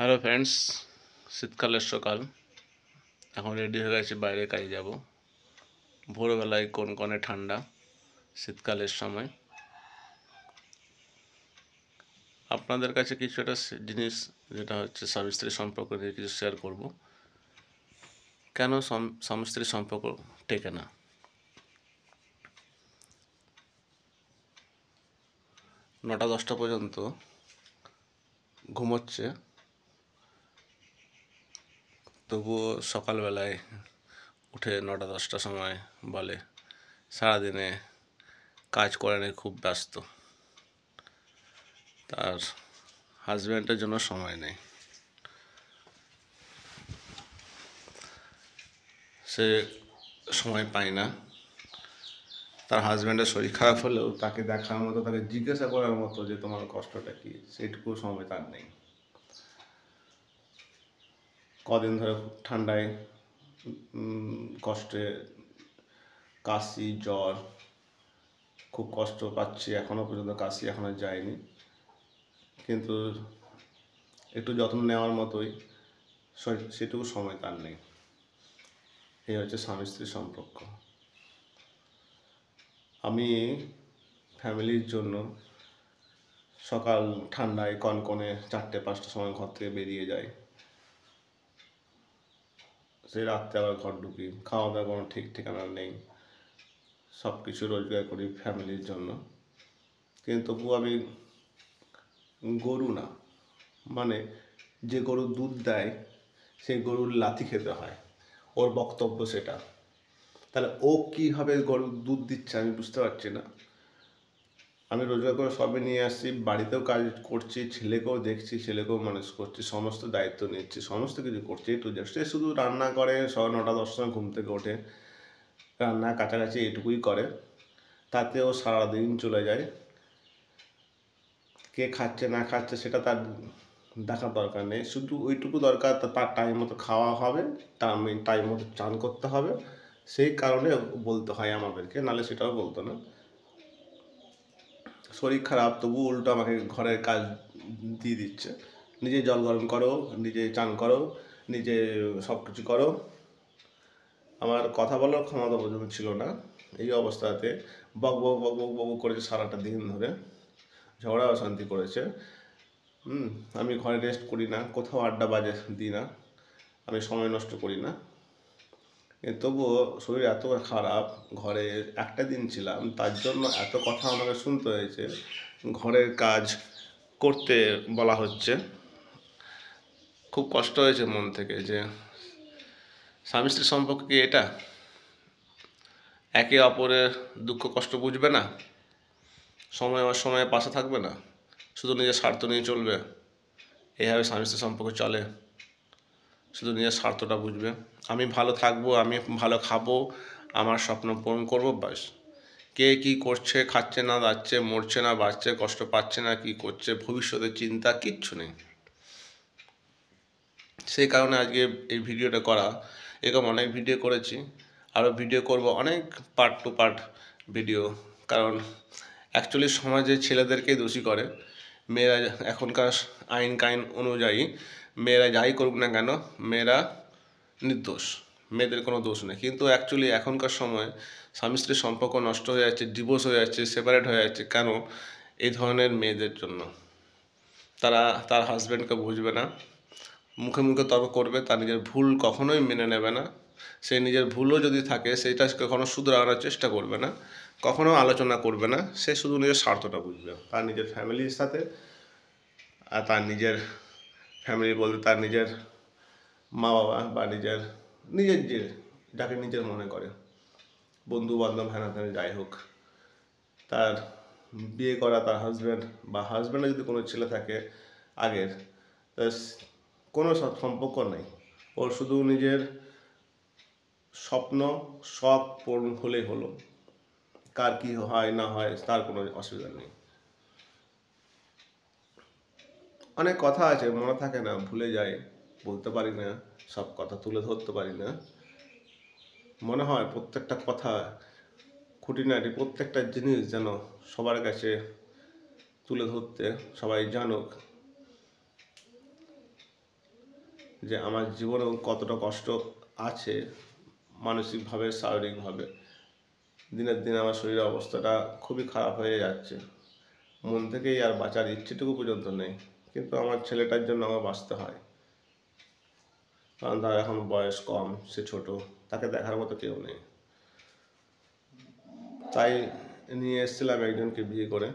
Hello friends শীতকালের সকাল এখন রেডি হয়ে গেছি বাইরে কাজে যাব ভোরবেলায় কোন কনে ঠান্ডা শীতকালের সময় আপনাদের কাছে কিছু একটা জিনিস যেটা হচ্ছে স্বামী স্ত্রী সম্পর্ক নিয়ে কিছু শেয়ার করব কেন স্বামী স্ত্রী সম্পর্ক টেকে না নটা দশটা পর্যন্ত ঘুমোচ্ছে তবুও সকালবেলায় উঠে নটা দশটার সময় বলে সারাদিনে কাজ করেনে খুব ব্যস্ত তার হাজব্যান্ডের জন্য সময় নেই সে সময় পায় না তার হাজব্যান্ডের শরীর খারাপ হলেও তাকে দেখার মতো তাকে জিজ্ঞাসা করার মতো যে তোমার কষ্টটা কী সেটুকু সময় তার নেই কদিন ধরে ঠান্ডায় কষ্টে কাশি জ্বর খুব কষ্ট পাচ্ছি এখনও পর্যন্ত কাশি এখনও যায়নি কিন্তু একটু যত্ন নেওয়ার মতোই সেটুকু সময় তার নেই এই হচ্ছে স্বামী স্ত্রীর সম্পর্ক আমি ফ্যামিলির জন্য সকাল ঠান্ডায় কনকনে চারটে পাঁচটার সময় ঘর থেকে বেরিয়ে যাই সে রাত্রে আবার ঘর ঢুকি খাওয়া দাওয়া কোনো ঠিক ঠিকানা নেই সব কিছু রোজগার করি ফ্যামিলির জন্য কিন্তু তবুও আমি গরু না মানে যে গরু দুধ দেয় সেই গরুর লাথি খেতে হয় ওর বক্তব্য সেটা তাহলে ও কীভাবে গরুর দুধ দিচ্ছে আমি বুঝতে পারছি না আমি রোজগার করে সবই নিয়ে আসছি বাড়িতেও কাজ করছি ছেলেকেও দেখছি ছেলেকেও মানুষ করছি সমস্ত দায়িত্ব নিচ্ছি সমস্ত কিছু করছি একটু জাস্ট সে শুধু রান্না করে সবাই নটা সময় ঘুম থেকে ওঠে রান্না কাছাকাছি এটুকুই করে তাতেও সারাদিন চলে যায় কে খাচ্ছে না খাচ্ছে সেটা তার দেখার দরকার নেই শুধু ওইটুকু দরকার তার টাইম মতো খাওয়া হবে তার টাইম মতো চান করতে হবে সেই কারণে বলতে হয় আমাদেরকে নাহলে সেটাও বলতো না শরীর খারাপ তবু উল্টো আমাকে ঘরের কাজ দিয়ে দিচ্ছে নিজে জল গরম করো নিজে চান করো নিজে সব কিছু করো আমার কথা বলার ক্ষমতা পর্যন্ত ছিল না এই অবস্থাতে বক বক বক বক বক করেছে সারাটা দিন ধরে ঝগড়া অশান্তি করেছে হুম আমি ঘরে রেস্ট করি না কোথাও আড্ডা বাজে দিই না আমি সময় নষ্ট করি না তবুও শরীর এত খারাপ ঘরে একটা দিন ছিলাম তার জন্য এত কথা আমাকে শুনতে হয়েছে ঘরের কাজ করতে বলা হচ্ছে খুব কষ্ট হয়েছে মন থেকে যে স্বামী স্ত্রীর সম্পর্কে কি এটা একে অপরের দুঃখ কষ্ট বুঝবে না সময় আমার সময়ে পাশে থাকবে না শুধু নিজের স্বার্থ নিয়ে চলবে এইভাবে স্বামী স্ত্রীর সম্পর্ক চলে শুধু নিজের স্বার্থটা বুঝবে আমি ভালো থাকবো আমি ভালো খাবো আমার স্বপ্ন পূরণ করবো ব্যাস কে কি করছে খাচ্ছে না যাচ্ছে মরছে না বাঁচছে কষ্ট পাচ্ছে না কি করছে ভবিষ্যতের চিন্তা কিচ্ছু নেই সেই কারণে আজকে এই ভিডিওটা করা এরকম অনেক ভিডিও করেছি আরও ভিডিও করব অনেক পার্ট টু পার্ট ভিডিও কারণ অ্যাকচুয়ালি সমাজে ছেলেদেরকেই দোষী করে মেয়েরা এখনকার আইন কাইন অনুযায়ী মেয়েরা যাই করুক না কেন মেয়েরা নির্দোষ মেয়েদের কোনো দোষ নেই কিন্তু অ্যাকচুয়ালি এখনকার সময়ে স্বামী স্ত্রীর সম্পর্ক নষ্ট হয়ে যাচ্ছে ডিভোর্স হয়ে যাচ্ছে সেপারেট হয়ে যাচ্ছে কেন এই ধরনের মেয়েদের জন্য তারা তার হাজব্যান্ডকে বুঝবে না মুখে মুখে তর্ক করবে তার নিজের ভুল কখনোই মেনে নেবে না সে নিজের ভুলও যদি থাকে সেইটা কখনো শুধরানোর চেষ্টা করবে না কখনো আলোচনা করবে না সে শুধু নিজের স্বার্থটা বুঝবে তার নিজের ফ্যামিলির সাথে আর তার নিজের ফ্যামিলি বলতে তার নিজের মা বাবা বা নিজের নিজের যে যাকে নিজের মনে করে বন্ধু বান্ধব হ্যানা ফ্যানা যাই হোক তার বিয়ে করা তার হাজব্যান্ড বা হাজব্যান্ডে যদি কোনো ছেলে থাকে আগের কোনো সম্পর্ক নেই ওর শুধু নিজের স্বপ্ন শখ পূরণ হলেই হলো কার কী হয় না হয় তার কোনো অসুবিধা নেই অনেক কথা আছে মনে থাকে না ভুলে যাই বলতে পারি না সব কথা তুলে ধরতে পারি না মনে হয় প্রত্যেকটা কথা খুঁটিনাটি প্রত্যেকটা জিনিস যেন সবার কাছে তুলে ধরতে সবাই জানুক যে আমার জীবনেও কতটা কষ্ট আছে মানসিকভাবে শারীরিকভাবে দিনের দিন আমার শরীরের অবস্থাটা খুবই খারাপ হয়ে যাচ্ছে মন থেকেই আর বাঁচার ইচ্ছেটুকু পর্যন্ত নেই কিন্তু আমার ছেলেটার জন্য আমার বাঁচতে হয় কারণ তার এখন বয়স কম সে ছোট তাকে দেখার মতো কেউ নেই তাই নিয়ে এসেছিলাম একজনকে বিয়ে করে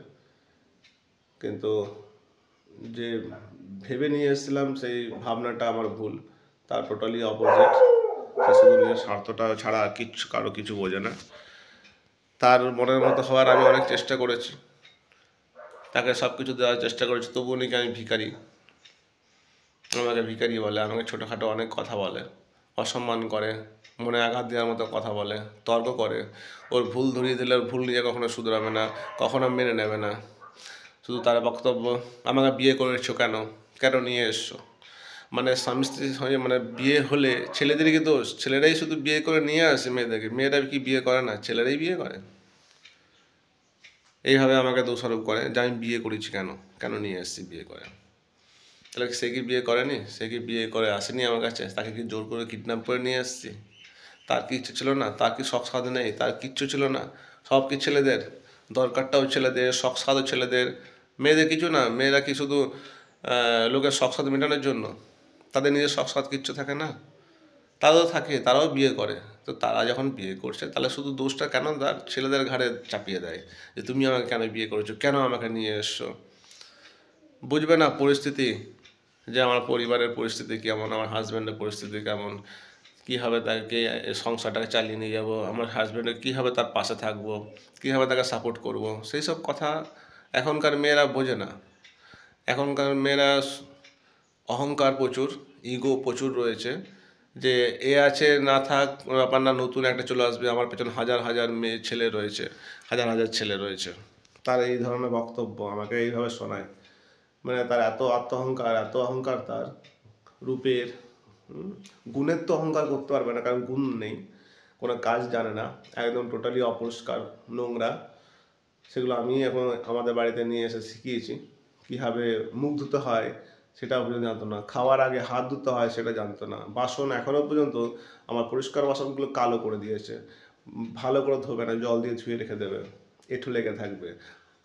কিন্তু যে ভেবে নিয়ে এসেছিলাম সেই ভাবনাটা আমার ভুল তার টোটালি অপোজিট সে শুধু নিজের স্বার্থটা ছাড়া কিচ্ছু কারো কিছু বোঝে না তার মনের মতো হওয়ার আমি অনেক চেষ্টা করেছি তাকে সব কিছু দেওয়ার চেষ্টা করেছি তবুও নাকি আমি ভিখারি আমাকে ভিখারি বলে আমাকে ছোটোখাটো অনেক কথা বলে অসম্মান করে মনে আঘাত দেওয়ার মতো কথা বলে তর্ক করে ওর ভুল ধরিয়ে দিলে ওর ভুল নিজে কখনো শুধরাবে না কখনো মেনে নেবে না শুধু তার বক্তব্য আমাকে বিয়ে করেছো কেন কেন নিয়ে এসছো মানে স্বামী স্ত্রীর সঙ্গে মানে বিয়ে হলে ছেলেদেরকে দোষ ছেলেরাই শুধু বিয়ে করে নিয়ে আসে মেয়েদেরকে মেয়েরা কি বিয়ে করে না ছেলেরাই বিয়ে করে এইভাবে আমাকে দোষারোপ করে যে আমি বিয়ে করেছি কেন কেন নিয়ে এসেছি বিয়ে করে তাহলে সে কি বিয়ে করেনি সে কি বিয়ে করে আসেনি আমার কাছে তাকে কি জোর করে কিডন্যাপ করে নিয়ে এসেছি তার ইচ্ছে ছিল না তার কি শখ সাধ নেই তার কিচ্ছু ছিল না সব কি ছেলেদের দরকারটাও ছেলেদের শখ সাধও ছেলেদের মেয়েদের কিছু না মেয়েরা কি শুধু লোকের শখ সাধ মেটানোর জন্য তাদের নিজের শখ সাধ কিচ্ছু থাকে না তারাও থাকে তারাও বিয়ে করে তো তারা যখন বিয়ে করছে তাহলে শুধু দোষটা কেন তার ছেলেদের ঘাড়ে চাপিয়ে দেয় যে তুমি আমাকে কেন বিয়ে করেছো কেন আমাকে নিয়ে এসছো বুঝবে না পরিস্থিতি যে আমার পরিবারের পরিস্থিতি কেমন আমার হাজব্যান্ডের পরিস্থিতি কেমন কীভাবে তাকে সংসারটাকে চালিয়ে নিয়ে যাবো আমার হাজব্যান্ডের কীভাবে তার পাশে থাকবো কীভাবে তাকে সাপোর্ট করব। সেই সব কথা এখনকার মেয়েরা বোঝে না এখনকার মেয়েরা অহংকার প্রচুর ইগো প্রচুর রয়েছে যে এ আছে না থাক ব্যাপার না নতুন একটা চলে আসবে আমার পেছন হাজার হাজার মেয়ে ছেলে রয়েছে হাজার হাজার ছেলে রয়েছে তার এই ধরনের বক্তব্য আমাকে এইভাবে শোনায় মানে তার এত আত্মহংকার এত অহংকার তার রূপের গুণের তো অহংকার করতে পারবে না কারণ গুণ নেই কোনো কাজ জানে না একদম টোটালি অপরিষ্কার নোংরা সেগুলো আমি এখন আমাদের বাড়িতে নিয়ে এসে শিখিয়েছি কীভাবে মুখ ধুতে হয় সেটা পর্যন্ত জানতো না খাওয়ার আগে হাত ধুতে হয় সেটা জানতো না বাসন এখনও পর্যন্ত আমার পরিষ্কার বাসনগুলো কালো করে দিয়েছে ভালো করে ধোবে না জল দিয়ে ধুয়ে রেখে দেবে এঁঠু লেগে থাকবে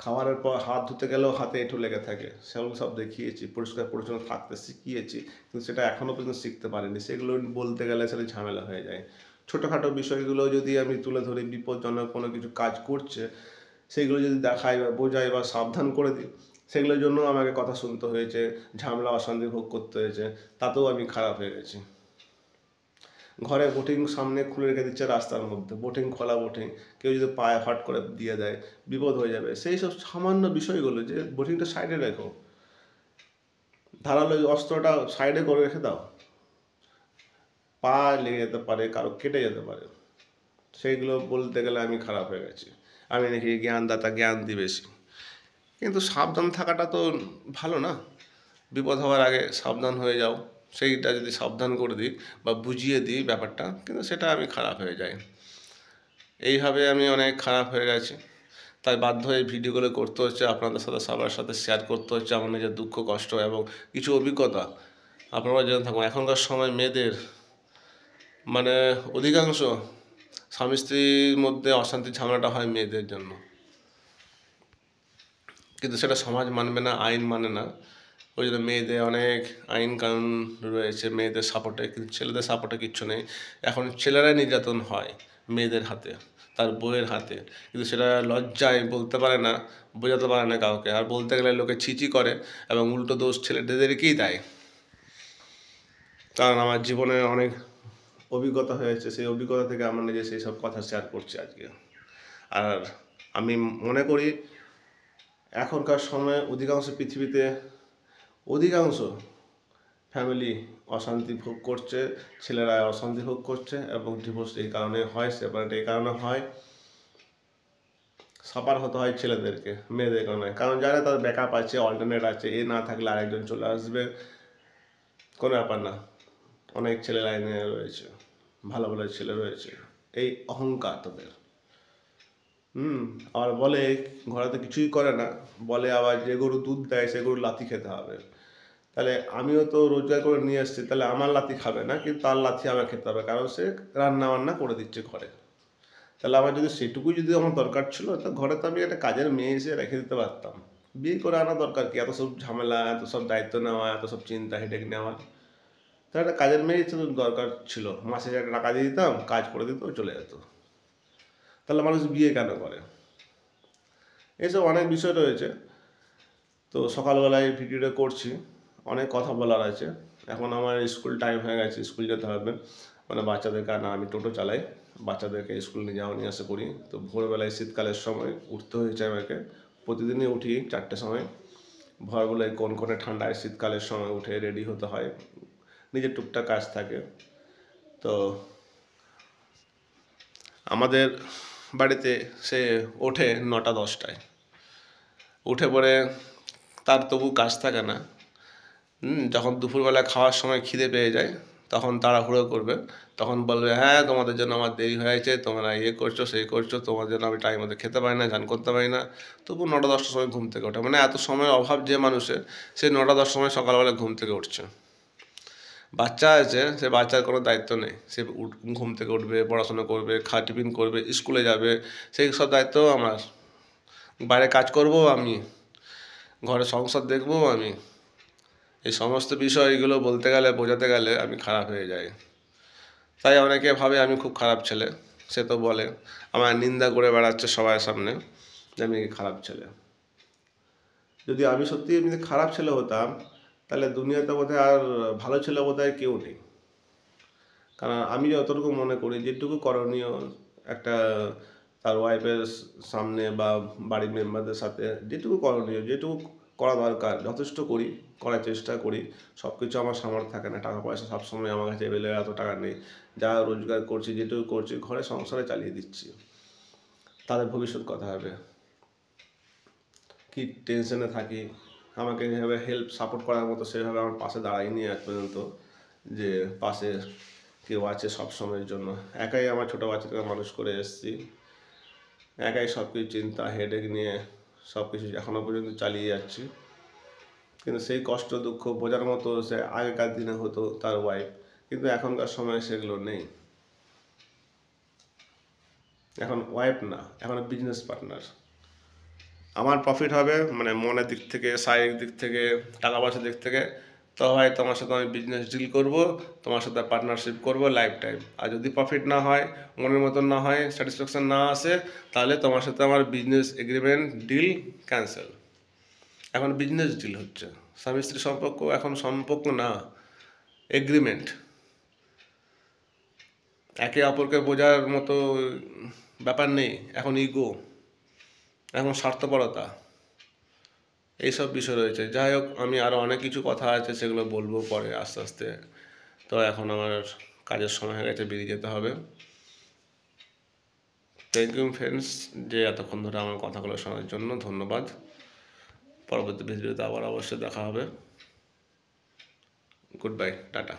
খাওয়ারের পর হাত ধুতে গেলেও হাতে এঁঠু লেগে থাকে সেগুলো সব দেখিয়েছি পরিষ্কার পরিচ্ছন্ন থাকতে শিখিয়েছি কিন্তু সেটা এখনও পর্যন্ত শিখতে পারিনি সেগুলো বলতে গেলে সেটা ঝামেলা হয়ে যায় ছোটোখাটো বিষয়গুলো যদি আমি তুলে ধরি বিপজ্জনক কোনো কিছু কাজ করছে সেইগুলো যদি দেখাই বা বোঝাই বা সাবধান করে দিই সেগুলোর জন্য আমাকে কথা শুনতে হয়েছে ঝামেলা অশান্তি ভোগ করতে হয়েছে তাতেও আমি খারাপ হয়ে গেছি ঘরে বোটিং সামনে খুলে রেখে দিচ্ছে রাস্তার মধ্যে বোটিং খোলা বোটিং কেউ যদি পায়ে ফাট করে দিয়ে দেয় বিপদ হয়ে যাবে সেই সব সামান্য বিষয়গুলো যে বোটিংটা সাইডে রেখো ধারালো অস্ত্রটা সাইডে করে রেখে দাও পা লেগে যেতে পারে কারো কেটে যেতে পারে সেইগুলো বলতে গেলে আমি খারাপ হয়ে গেছি আমি নাকি জ্ঞানদাতা জ্ঞান দিবেছি বেশি কিন্তু সাবধান থাকাটা তো ভালো না বিপদ হওয়ার আগে সাবধান হয়ে যাও সেইটা যদি সাবধান করে দিই বা বুঝিয়ে দিই ব্যাপারটা কিন্তু সেটা আমি খারাপ হয়ে যাই এইভাবে আমি অনেক খারাপ হয়ে গেছি তাই বাধ্য হয়ে ভিডিওগুলো করতে হচ্ছে আপনাদের সাথে সবার সাথে শেয়ার করতে হচ্ছে আমার নিজের দুঃখ কষ্ট এবং কিছু অভিজ্ঞতা আপনারা জেনে থাকুন এখনকার সময় মেয়েদের মানে অধিকাংশ স্বামী স্ত্রীর মধ্যে অশান্তি ঝামেলাটা হয় মেয়েদের জন্য কিন্তু সেটা সমাজ মানবে না আইন মানে না ওই জন্য মেয়েদের অনেক আইন কানুন রয়েছে মেয়েদের সাপোর্টে কিন্তু ছেলেদের সাপোর্টে কিচ্ছু নেই এখন ছেলেরাই নির্যাতন হয় মেয়েদের হাতে তার বইয়ের হাতে কিন্তু সেটা লজ্জায় বলতে পারে না বোঝাতে পারে না কাউকে আর বলতে গেলে লোকে ছিচি করে এবং উল্টো দোষ ছেলেদেরকেই দেয় কারণ আমার জীবনে অনেক অভিজ্ঞতা হয়েছে সেই অভিজ্ঞতা থেকে আমার নিজে সেই সব কথা শেয়ার করছি আজকে আর আমি মনে করি এখনকার সময়ে অধিকাংশ পৃথিবীতে অধিকাংশ ফ্যামিলি অশান্তি ভোগ করছে ছেলেরা অশান্তি ভোগ করছে এবং ডিভোর্স এই কারণে হয় সেপারেট এই কারণে হয় সাপার হতে হয় ছেলেদেরকে মেয়েদের কারণে কারণ যারা তাদের ব্যাকআপ আছে অল্টারনেট আছে এ না থাকলে আরেকজন চলে আসবে কোনো ব্যাপার না অনেক ছেলে লাইনে রয়েছে ভালো ভালো ছেলে রয়েছে এই অহংকার তাদের হুম আর বলে ঘরে তো কিছুই করে না বলে আবার যে গরু দুধ দেয় সে গরু লাথি খেতে হবে তাহলে আমিও তো রোজগার করে নিয়ে আসছি তাহলে আমার লাথি খাবে না কিন্তু তার লাথি আমার খেতে হবে কারণ সে রান্না বান্না করে দিচ্ছে ঘরে তাহলে আমার যদি সেটুকুই যদি আমার দরকার ছিল তো ঘরে তো আমি একটা কাজের মেয়ে এসে রেখে দিতে পারতাম বিয়ে করে আনা দরকার কি এত সব ঝামেলা এত সব দায়িত্ব নেওয়া এত সব চিন্তা হেডেক নেওয়া তাহলে একটা কাজের মেয়ে দরকার ছিল মাসে একটা টাকা দিয়ে দিতাম কাজ করে দিত চলে যেত তাহলে মানুষ বিয়ে কেন করে এসব অনেক বিষয় রয়েছে তো সকালবেলায় ভিডিওটা করছি অনেক কথা বলার আছে এখন আমার স্কুল টাইম হয়ে গেছে স্কুল যেতে হবে মানে বাচ্চাদেরকে না আমি টোটো চালাই বাচ্চাদেরকে স্কুল নিয়ে যাওয়া নিয়ে আসে করি তো ভোরবেলায় শীতকালের সময় উঠতে হয়েছে আমাকে প্রতিদিনই উঠি চারটের সময় ভোরবেলায় কোন কোনে ঠান্ডায় শীতকালের সময় উঠে রেডি হতে হয় নিজের টুকটাক কাজ থাকে তো আমাদের বাড়িতে সে ওঠে নটা দশটায় উঠে পড়ে তার তবু কাজ থাকে না যখন দুপুরবেলা খাওয়ার সময় খিদে পেয়ে যায় তখন তাড়াহুড়ো করবে তখন বলবে হ্যাঁ তোমাদের জন্য আমার দেরি হয়েছে তোমরা ইয়ে করছো সেই করছো তোমার জন্য আমি টাইম মতো খেতে পারি না গান করতে পারি না তবু নটা দশটার সময় ঘুম থেকে ওঠে মানে এত সময়ের অভাব যে মানুষের সে নটা দশটার সময় সকালবেলা ঘুম থেকে উঠছে বাচ্চা আছে সে বাচ্চার কোনো দায়িত্ব নেই সে ঘুম থেকে উঠবে পড়াশোনা করবে খা টিফিন করবে স্কুলে যাবে সেই সব দায়িত্ব আমার বাইরে কাজ করব আমি ঘরে সংসার দেখবো আমি এই সমস্ত বিষয়গুলো বলতে গেলে বোঝাতে গেলে আমি খারাপ হয়ে যাই তাই অনেকে ভাবে আমি খুব খারাপ ছেলে সে তো বলে আমার নিন্দা করে বেড়াচ্ছে সবার সামনে যে আমি খারাপ ছেলে যদি আমি সত্যি এমনি খারাপ ছেলে হতাম তাহলে দুনিয়াতে বোধহয় আর ভালো ছেলে বোধহয় কেউ নেই কারণ আমি যতটুকু মনে করি যেটুকু করণীয় একটা তার ওয়াইফের সামনে বা বাড়ির মেম্বারদের সাথে যেটুকু করণীয় যেটুকু করা দরকার যথেষ্ট করি করার চেষ্টা করি সব কিছু আমার সামর্থ্য থাকে না টাকা পয়সা সবসময় আমার কাছে এবেলে এত টাকা নেই যা রোজগার করছি যেটুকু করছি ঘরে সংসারে চালিয়ে দিচ্ছি তাদের ভবিষ্যৎ কথা হবে কি টেনশনে থাকি আমাকে যেভাবে হেল্প সাপোর্ট করার মতো সেভাবে আমার পাশে দাঁড়ায়নি আজ পর্যন্ত যে পাশে কেউ আছে সব সময়ের জন্য একাই আমার ছোটো থেকে মানুষ করে এসেছি একাই সব কিছু চিন্তা হেডেক নিয়ে সব কিছু এখনও পর্যন্ত চালিয়ে যাচ্ছি কিন্তু সেই কষ্ট দুঃখ বোঝার মতো সে আগেকার দিনে হতো তার ওয়াইফ কিন্তু এখনকার সময় সেগুলো নেই এখন ওয়াইফ না এখন বিজনেস পার্টনার আমার প্রফিট হবে মানে মনের দিক থেকে শারীরিক দিক থেকে টাকা পয়সার দিক থেকে তো হয় তোমার সাথে আমি বিজনেস ডিল করব তোমার সাথে পার্টনারশিপ করব লাইফ টাইম আর যদি প্রফিট না হয় মনের মতন না হয় স্যাটিসফ্যাকশান না আসে তাহলে তোমার সাথে আমার বিজনেস এগ্রিমেন্ট ডিল ক্যান্সেল এখন বিজনেস ডিল হচ্ছে স্বামী স্ত্রী সম্পর্ক এখন সম্পর্ক না এগ্রিমেন্ট একে অপরকে বোঝার মতো ব্যাপার নেই এখন ইগো এবং স্বার্থপরতা এইসব বিষয় রয়েছে যাই হোক আমি আরও অনেক কিছু কথা আছে সেগুলো বলবো পরে আস্তে আস্তে তো এখন আমার কাজের সময় হয়ে গেছে বেরিয়ে যেতে হবে থ্যাংক ইউ ফ্রেন্ডস যে এতক্ষণ ধরে আমার কথাগুলো শোনার জন্য ধন্যবাদ পরবর্তী ভিডিওতে আবার অবশ্যই দেখা হবে গুড বাই টাটা